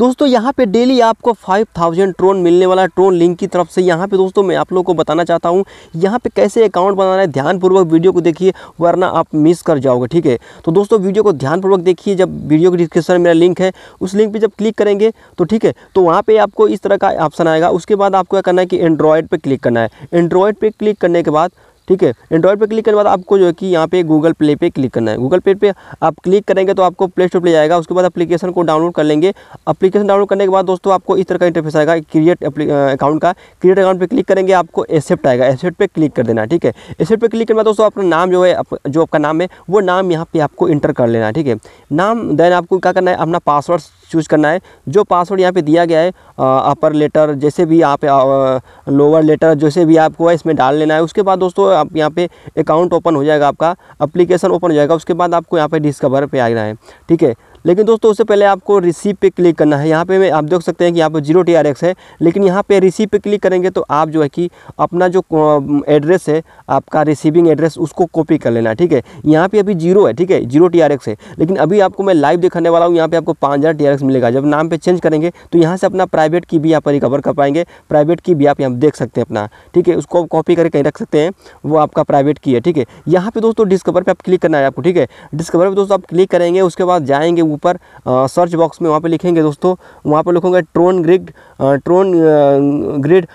दोस्तों यहाँ पे डेली आपको 5000 ट्रोन मिलने वाला ट्रोन लिंक की तरफ से यहाँ पे दोस्तों मैं आप लोगों को बताना चाहता हूँ यहाँ पे कैसे अकाउंट बनाना है ध्यानपूर्वक वीडियो को देखिए वरना आप मिस कर जाओगे ठीक है तो दोस्तों वीडियो को ध्यानपूर्वक देखिए जब वीडियो के डिस्क्रिप्शन में मेरा लिंक है उस लिंक पर जब क्लिक करेंगे तो ठीक है तो वहाँ पर आपको इस तरह का ऑप्शन आएगा उसके बाद आपको क्या करना है कि एंड्रॉयड पर क्लिक करना है एंड्रॉयड पर क्लिक करने के बाद ठीक है एंड्रॉइड पे क्लिक करने के बाद आपको जो है कि यहाँ पे गूगल प्ले पे क्लिक करना है गूगल पे पे आप क्लिक करेंगे तो आपको प्ले स्टोर पे जाएगा उसके बाद एप्लीकेशन को डाउनलोड कर लेंगे एप्लीकेशन डाउनलोड करने के बाद दोस्तों आपको इस तरह का इंटरफेस आएगा क्रिएट अकाउंट का क्रिएट अकाउंट पर क्लिक करेंगे आपको एसेप्ट आएगा एसेप्ट पर क्लिक कर देना ठीक है एसेप्ट पर क्लिक करने बाद दोस्तों अपना नाम जो है जो आपका नाम है वो नाम यहाँ पर आपको इंटर कर लेना है ठीक है नाम देन आपको क्या करना है अपना पासवर्ड चूज़ करना है जो पासवर्ड यहाँ पे दिया गया है अपर लेटर जैसे भी यहाँ पे लोअर लेटर जैसे भी आपको है इसमें डाल लेना है उसके बाद दोस्तों आप यहाँ पे अकाउंट ओपन हो जाएगा आपका अप्लीकेशन ओपन हो जाएगा उसके बाद आपको यहाँ पे डिस्कवर पे आ जाए ठीक है लेकिन दोस्तों उससे पहले आपको रिसीप पे क्लिक करना है यहाँ पे आप देख सकते हैं कि यहाँ पर जीरो टी है लेकिन यहाँ पर रिसीप पे क्लिक करेंगे तो आप जो है कि अपना जो एड्रेस है आपका रिसीविंग एड्रेस उसको कॉपी कर लेना ठीक है यहाँ पर अभी जीरो है ठीक है जीरो टी है लेकिन अभी आपको मैं लाइव दिखाने वाला हूँ यहाँ पर आपको पाँच हज़ार मिलेगा जब नाम पर चेंज करेंगे तो यहाँ से अपना प्राइवेट की भी आप रिकवर कर पाएंगे प्राइवेट की भी आप यहाँ देख सकते हैं अपना ठीक है उसको कॉपी करके कहीं रख सकते हैं वो आपका प्राइवेट की है ठीक है यहाँ पे दोस्तों डिस्कवर पर आप क्लिक करना है आपको ठीक है डिस्कवर पर दोस्तों आप क्लिक करेंगे उसके बाद जाएंगे ऊपर सर्च बॉक्स में वहाँ पे लिखेंगे दोस्तों वहाँ पे लिखोगे Tron grid Tron grid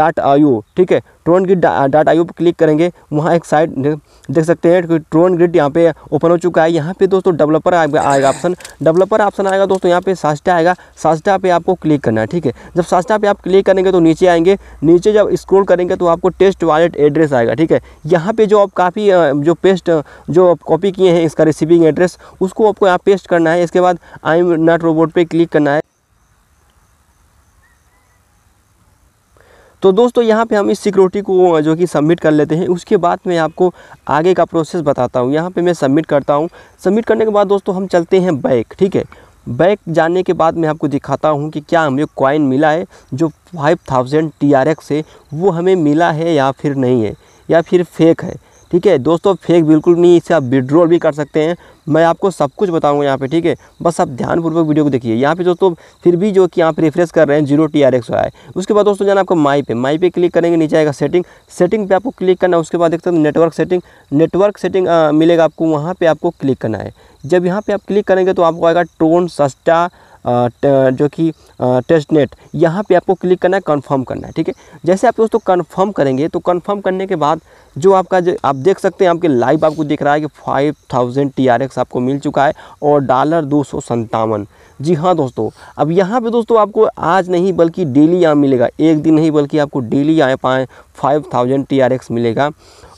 dot io ठीक है ट्रोन ग्रिड डा, डाटा यू पर क्लिक करेंगे वहाँ एक साइड देख सकते हैं कि ट्रोन ग्रिड यहाँ पे ओपन हो चुका है यहाँ पे दोस्तों डेवलपर आएगा ऑप्शन डेवलपर ऑप्शन आएगा दोस्तों यहाँ पे सास्टा आएगा सास्टा पे आपको क्लिक करना है ठीक है जब सास्टा पे आप क्लिक करेंगे तो नीचे आएंगे नीचे जब स्क्रोल करेंगे तो आपको टेस्ट वॉलेट एड्रेस आएगा ठीक है यहाँ पर जो आप काफ़ी जो पेस्ट जो कॉपी किए हैं इसका रिसिविंग एड्रेस उसको आपको यहाँ पेस्ट करना है इसके बाद आई एम रोबोट पर क्लिक करना है तो दोस्तों यहाँ पे हम इस सिक्योरिटी को जो कि सबमिट कर लेते हैं उसके बाद मैं आपको आगे का प्रोसेस बताता हूँ यहाँ पे मैं सबमिट करता हूँ सबमिट करने के बाद दोस्तों हम चलते हैं बैक ठीक है बैक जाने के बाद मैं आपको दिखाता हूँ कि क्या हमें कॉइन मिला है जो फाइव थाउजेंड है वो हमें मिला है या फिर नहीं है या फिर फेक है ठीक है दोस्तों फेक बिल्कुल नहीं इससे आप विड्रॉल भी कर सकते हैं मैं आपको सब कुछ बताऊंगा यहाँ पे ठीक है बस आप ध्यानपूर्वक वीडियो को देखिए यहाँ पे दोस्तों फिर भी जो कि आप रिफ्रेश कर रहे हैं जीरो टी आर एक्स आए उसके बाद दोस्तों जाना आपको माई पे माई पे क्लिक करेंगे नीचे आएगा सेटिंग सेटिंग पे आपको क्लिक करना है उसके बाद देखते हैं नेटवर्क सेटिंग नेटवर्क सेटिंग मिलेगा आपको वहाँ पर आपको क्लिक करना है जब यहाँ पर आप क्लिक करेंगे तो आपको आएगा टोन सस्टा जो कि टेस्ट नेट यहाँ पे आपको क्लिक करना है कंफर्म करना है ठीक है जैसे आप दोस्तों कंफर्म करेंगे तो कंफर्म करने के बाद जो आपका जो आप देख सकते हैं आपके लाइव आपको दिख रहा है कि five thousand T R X आपको मिल चुका है और डॉलर दो सौ संतावन जी हाँ दोस्तों अब यहाँ पे दोस्तों आपको आज नहीं बल्कि डेली यहाँ मिलेगा एक दिन नहीं बल्कि आपको डेली यहाँ पाएँ five thousand T R X मिलेगा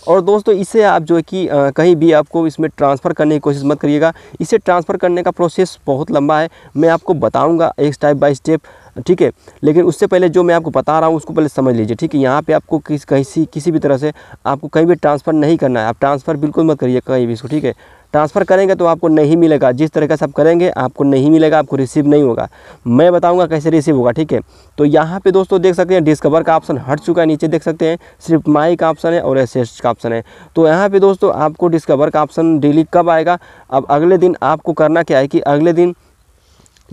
और दोस्तों इसे आप जो है कि कहीं भी आपको इसमें ट्रांसफ़र करने की कोशिश मत करिएगा इसे ट्रांसफ़र करने का प्रोसेस बहुत लंबा है मैं आपको बताऊँगा एक स्टेप बाई स्टेप ठीक है लेकिन उससे पहले जो मैं आपको बता रहा हूँ उसको पहले समझ लीजिए ठीक है यहाँ पे आपको किस किसी किसी भी तरह से आपको कहीं भी ट्रांसफ़र नहीं करना है आप ट्रांसफ़र बिल्कुल मत करिए कहीं भी इसको ठीक है ट्रांसफ़र करेंगे तो आपको नहीं मिलेगा जिस तरीके से आप करेंगे आपको नहीं मिलेगा आपको रिसीव नहीं होगा मैं बताऊंगा कैसे रिसीव होगा ठीक है तो यहाँ पे दोस्तों देख सकते हैं डिस्कवर का ऑप्शन हट चुका है नीचे देख सकते हैं सिर्फ माई का ऑप्शन है और एस का ऑप्शन है तो यहाँ पर दोस्तों आपको डिस्कवर का ऑप्शन डेली कब आएगा अब अगले दिन आपको करना क्या है कि अगले दिन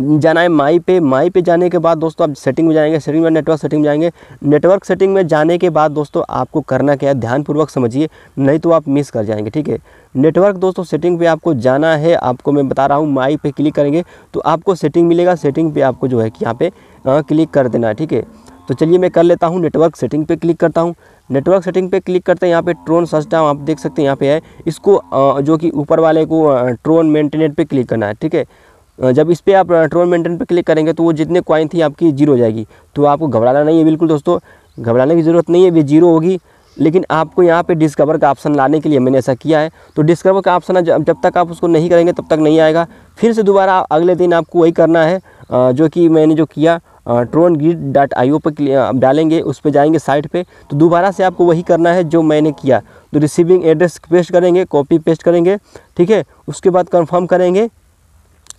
जाना है माई पे माई पे जाने के बाद दोस्तों आप सेटिंग में जाएंगे सेटिंग में नेटवर्क सेटिंग में जाएंगे नेटवर्क सेटिंग में जाने के बाद दोस्तों आपको करना क्या है ध्यानपूर्वक समझिए नहीं तो आप मिस कर जाएंगे ठीक है नेटवर्क दोस्तों सेटिंग पे आपको जाना है आपको मैं बता रहा हूँ माई पे क्लिक करेंगे तो आपको सेटिंग मिलेगा सेटिंग पर आपको जो है कि यहाँ पे क्लिक कर देना है ठीक है तो चलिए मैं कर लेता हूँ नेटवर्क सेटिंग पे क्लिक करता हूँ नेटवर्क सेटिंग पे क्लिक करते हैं यहाँ पे ट्रोन सस्टा आप देख सकते हैं यहाँ पे है इसको जो कि ऊपर वाले को ट्रोन मेंटेनेंट पे क्लिक करना है ठीक है जब इस पर आप ट्रोल मेंटेन पर क्लिक करेंगे तो वो जितने कॉइन थी आपकी जीरो हो जाएगी तो आपको घबराना नहीं है बिल्कुल दोस्तों घबराने की ज़रूरत नहीं है भी जीरो होगी लेकिन आपको यहाँ पे डिस्कवर का ऑप्शन लाने के लिए मैंने ऐसा किया है तो डिस्कवर का ऑप्शन जब जब तक आप उसको नहीं करेंगे तब तक नहीं आएगा फिर से दोबारा अगले दिन आपको वही करना है जो कि मैंने जो किया ट्रोन ग्रीड डॉट आई ओ पर डालेंगे उस पर जाएंगे साइट पे तो दोबारा से आपको वही करना है जो मैंने किया तो रिसीविंग एड्रेस पेस्ट करेंगे कॉपी पेस्ट करेंगे ठीक है उसके बाद कन्फर्म करेंगे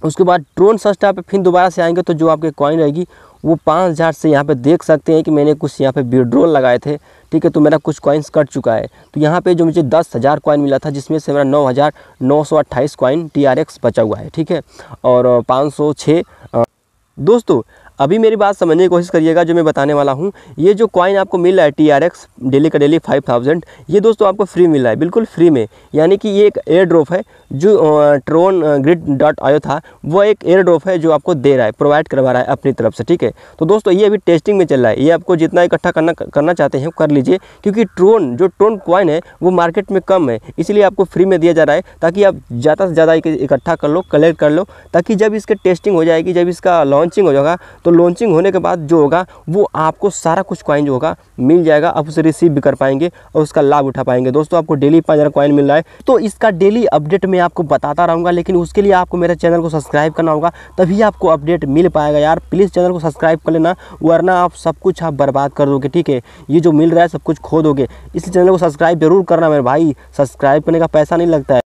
उसके बाद ड्रोन सस्टा पे फिर दोबारा से आएंगे तो जो आपके कॉइन रहेगी वो पाँच हज़ार से यहाँ पे देख सकते हैं कि मैंने कुछ यहाँ पे विड्रोल लगाए थे ठीक है तो मेरा कुछ कॉइन्स कट चुका है तो यहाँ पे जो मुझे दस हज़ार कॉइन मिला था जिसमें से मेरा नौ हज़ार नौ सौ अट्ठाईस कॉइन टी बचा हुआ है ठीक है और पाँच सौ छः दोस्तों अभी मेरी बात समझने की कोशिश करिएगा जो मैं बताने वाला हूँ ये जो कॉइन आपको मिल रहा है टी आर एक्स डेली का डेली फाइव थाउजेंड ये दोस्तों आपको फ्री मिल रहा है बिल्कुल फ्री में यानी कि ये एक एयर ड्रॉप है जो ट्रोन ग्रिड डॉट आयो था वो एक एयर ड्रॉप है जो आपको दे रहा है प्रोवाइड करवा रहा है अपनी तरफ से ठीक है तो दोस्तों ये अभी टेस्टिंग में चल रहा है ये आपको जितना इकट्ठा करना करना चाहते हैं कर लीजिए क्योंकि ट्रोन जो ट्रोन कॉइन है वो मार्केट में कम है इसीलिए आपको फ्री में दिया जा रहा है ताकि आप ज़्यादा से ज़्यादा इकट्ठा कर लो कलेक्ट कर लो ताकि जब इसके टेस्टिंग हो जाएगी जब इसका लॉन्चिंग हो जाएगा तो लॉन्चिंग होने के बाद जो होगा वो आपको सारा कुछ कॉइन जो होगा मिल जाएगा आप उसे रिसीव भी कर पाएंगे और उसका लाभ उठा पाएंगे दोस्तों आपको डेली पाँच हज़ार कॉइन मिल रहा है तो इसका डेली अपडेट मैं आपको बताता रहूँगा लेकिन उसके लिए आपको मेरे चैनल को सब्सक्राइब करना होगा तभी आपको अपडेट मिल पाएगा यार प्लीज़ चैनल को सब्सक्राइब कर लेना वरना आप सब कुछ आप बर्बाद कर दोगे ठीक है ये जो मिल रहा है सब कुछ खो दोगे इसलिए चैनल को सब्सक्राइब जरूर करना मेरे भाई सब्सक्राइब करने का पैसा नहीं लगता है